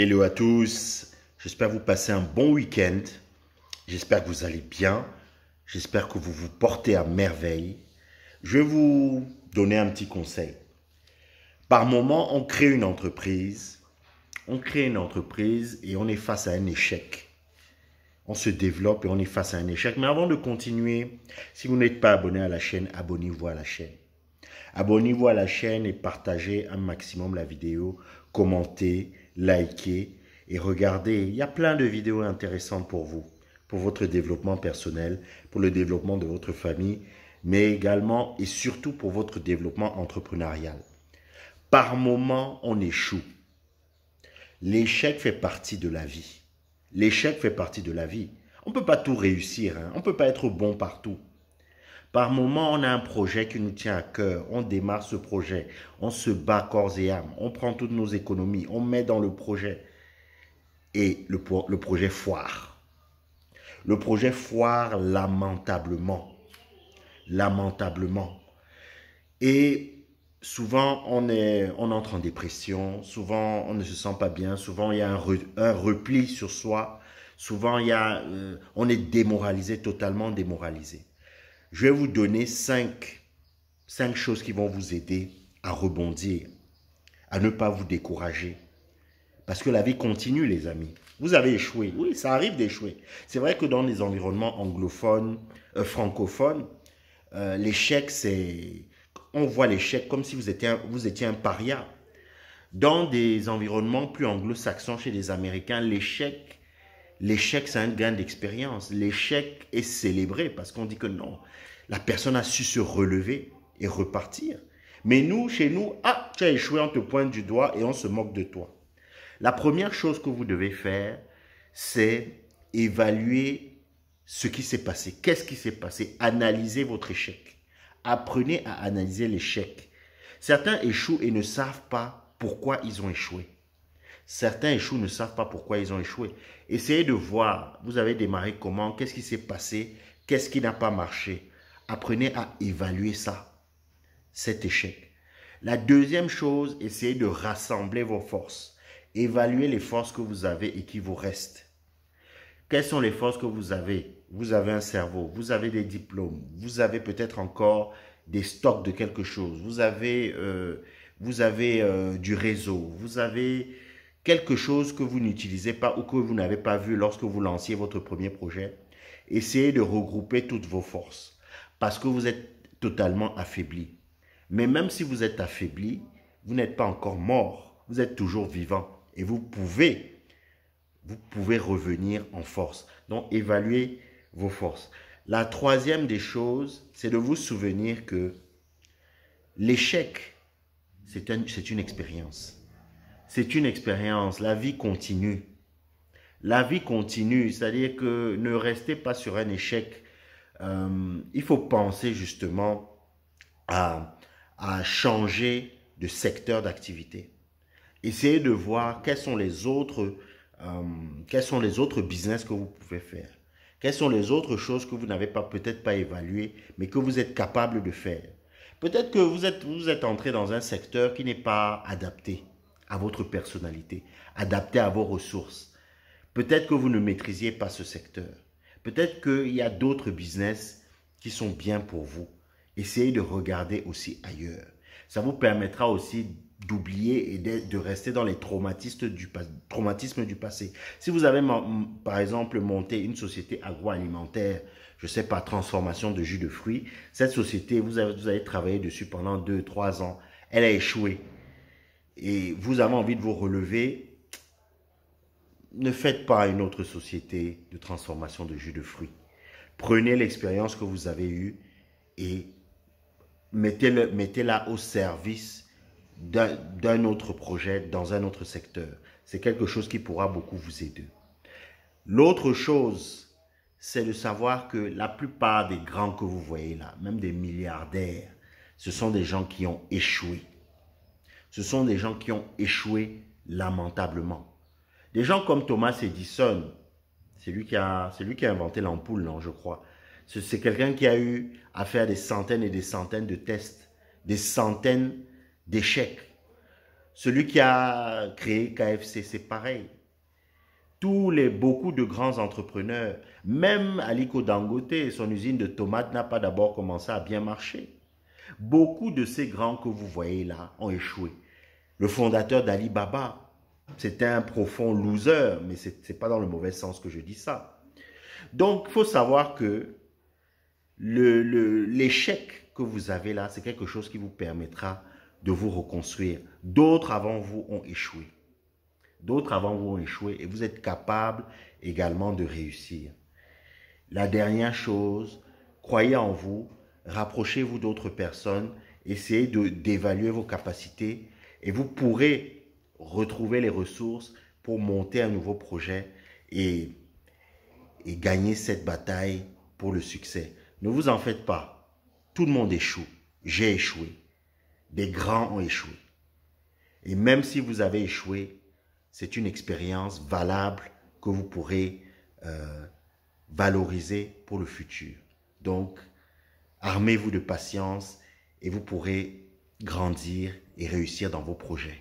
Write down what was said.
Hello à tous, j'espère vous passez un bon week-end, j'espère que vous allez bien, j'espère que vous vous portez à merveille. Je vais vous donner un petit conseil. Par moment, on crée une entreprise, on crée une entreprise et on est face à un échec. On se développe et on est face à un échec. Mais avant de continuer, si vous n'êtes pas abonné à la chaîne, abonnez-vous à la chaîne. Abonnez-vous à la chaîne et partagez un maximum la vidéo, commentez, likez et regardez. Il y a plein de vidéos intéressantes pour vous, pour votre développement personnel, pour le développement de votre famille, mais également et surtout pour votre développement entrepreneurial. Par moment, on échoue. L'échec fait partie de la vie. L'échec fait partie de la vie. On ne peut pas tout réussir, hein. on ne peut pas être bon partout. Par moment, on a un projet qui nous tient à cœur, on démarre ce projet, on se bat corps et âme, on prend toutes nos économies, on met dans le projet. Et le, projet foire. Le projet foire lamentablement. Lamentablement. Et souvent, on, est, on entre en dépression, souvent, on ne se sent pas bien, souvent, il y a un, repli sur soi, souvent, il y euh, on est démoralisé, totalement démoralisé. Je vais vous donner cinq, cinq choses qui vont vous aider à rebondir, à ne pas vous décourager. Parce que la vie continue, les amis. Vous avez échoué. Oui, ça arrive d'échouer. C'est vrai que dans les environnements anglophones, euh, francophones, euh, l'échec, c'est... On voit l'échec comme si vous étiez, vous étiez un paria. Dans des environnements plus anglo-saxons, chez les Américains, l'échec l'échec, c'est un gain d'expérience. L'échec est célébré parce qu'on dit que non, la personne a su se relever et repartir. Mais nous, chez nous, ah, tu as échoué, on te pointe du doigt et on se moque de toi. La première chose que vous devez faire, c'est évaluer ce qui s'est passé. Qu'est-ce qui s'est passé Analysez votre échec. Apprenez à analyser l'échec. Certains échouent et ne savent pas pourquoi ils ont échoué. Certains échouent, ne savent pas pourquoi ils ont échoué. Essayez de voir, vous avez démarré comment, qu'est-ce qui s'est passé, qu'est-ce qui n'a pas marché. Apprenez à évaluer ça, cet échec. La deuxième chose, essayez de rassembler vos forces. Évaluez les forces que vous avez et qui vous restent. Quelles sont les forces que vous avez Vous avez un cerveau, vous avez des diplômes, vous avez peut-être encore des stocks de quelque chose, vous avez, euh, vous avez euh, du réseau, vous avez quelque chose que vous n'utilisez pas ou que vous n'avez pas vu lorsque vous lanciez votre premier projet, essayez de regrouper toutes vos forces parce que vous êtes totalement affaibli. Mais même si vous êtes affaibli, vous n'êtes pas encore mort, vous êtes toujours vivant et vous pouvez vous pouvez revenir en force. Donc évaluez vos forces. La troisième des choses, c'est de vous souvenir que l'échec, c'est une expérience c'est une expérience. La vie continue. La vie continue, c'est-à-dire que ne restez pas sur un échec. Euh, il faut penser justement à, changer de secteur d'activité. Essayez de voir quels sont les autres, euh, quels sont les autres business que vous pouvez faire. Quelles sont les autres choses que vous n'avez pas peut-être pas évaluées, mais que vous êtes capable de faire. Peut-être que vous êtes, vous êtes entré dans un secteur qui n'est pas adapté à votre personnalité, adapté à vos ressources. Peut-être que vous ne maîtrisiez pas ce secteur. Peut-être qu'il y a d'autres business qui sont bien pour vous. Essayez de regarder aussi ailleurs. Ça vous permettra aussi d'oublier et de, rester dans les traumatismes du, passé. Si vous avez, par exemple, monté une société agroalimentaire, je sais pas, transformation de jus de fruits, cette société, vous avez, vous avez travaillé dessus pendant 2-3 ans, elle a échoué et vous avez envie de vous relever, ne faites pas une autre société de transformation de jus de fruits. Prenez l'expérience que vous avez eue et mettez-la au service d'un autre projet, dans un autre secteur. C'est quelque chose qui pourra beaucoup vous aider. L'autre chose, c'est de savoir que la plupart des grands que vous voyez là, même des milliardaires, ce sont des gens qui ont échoué ce sont des gens qui ont échoué lamentablement. Des gens comme Thomas Edison, c'est lui qui a, lui qui a inventé l'ampoule, non, je crois. C'est quelqu'un qui a eu à faire des centaines et des centaines de tests, des centaines d'échecs. Celui qui a créé KFC, c'est pareil. Tous les beaucoup de grands entrepreneurs, même Aliko Dangote, son usine de tomates n'a pas d'abord commencé à bien marcher. Beaucoup de ces grands que vous voyez là ont échoué. Le fondateur d'Alibaba, c'était un profond loser, mais ce n'est pas dans le mauvais sens que je dis ça. Donc, il faut savoir que l'échec que vous avez là, c'est quelque chose qui vous permettra de vous reconstruire. D'autres avant vous ont échoué. D'autres avant vous ont échoué et vous êtes capable également de réussir. La dernière chose, croyez en vous, rapprochez-vous d'autres personnes, essayez d'évaluer vos capacités et vous pourrez retrouver les ressources pour monter un nouveau projet et, gagner cette bataille pour le succès. Ne vous en faites pas. Tout le monde échoue. J'ai échoué. Des grands ont échoué. Et même si vous avez échoué, c'est une expérience valable que vous pourrez euh, valoriser pour le futur. Donc, Armez-vous de patience et vous pourrez grandir et réussir dans vos projets.